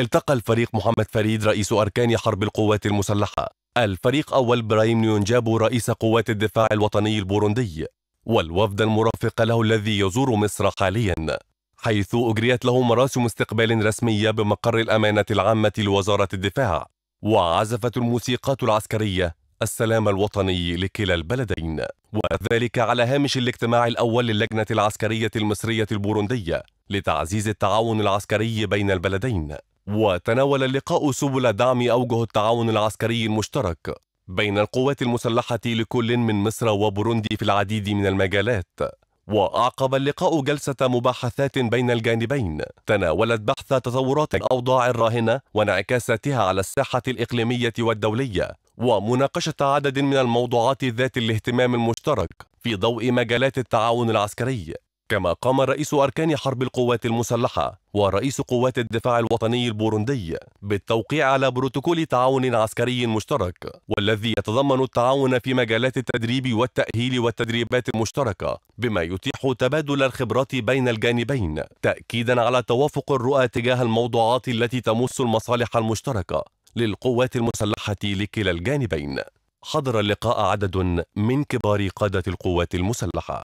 التقى الفريق محمد فريد رئيس أركان حرب القوات المسلحة الفريق أول برايم نيونجابو رئيس قوات الدفاع الوطني البوروندي والوفد المرافق له الذي يزور مصر حاليا حيث أجريت له مراسم استقبال رسمية بمقر الأمانة العامة لوزارة الدفاع وعزفت الموسيقات العسكرية السلام الوطني لكلا البلدين وذلك على هامش الاجتماع الأول للجنة العسكرية المصرية البوروندية لتعزيز التعاون العسكري بين البلدين وتناول اللقاء سبل دعم أوجه التعاون العسكري المشترك بين القوات المسلحة لكل من مصر وبوروندي في العديد من المجالات وأعقب اللقاء جلسة مباحثات بين الجانبين تناولت بحث تطورات الأوضاع الراهنة وانعكاساتها على الساحة الإقليمية والدولية ومناقشة عدد من الموضوعات ذات الاهتمام المشترك في ضوء مجالات التعاون العسكري كما قام رئيس أركان حرب القوات المسلحة ورئيس قوات الدفاع الوطني البوروندي بالتوقيع على بروتوكول تعاون عسكري مشترك والذي يتضمن التعاون في مجالات التدريب والتأهيل والتدريبات المشتركة بما يتيح تبادل الخبرات بين الجانبين تأكيدا على توافق الرؤى تجاه الموضوعات التي تمس المصالح المشتركة للقوات المسلحة لكلا الجانبين حضر اللقاء عدد من كبار قادة القوات المسلحة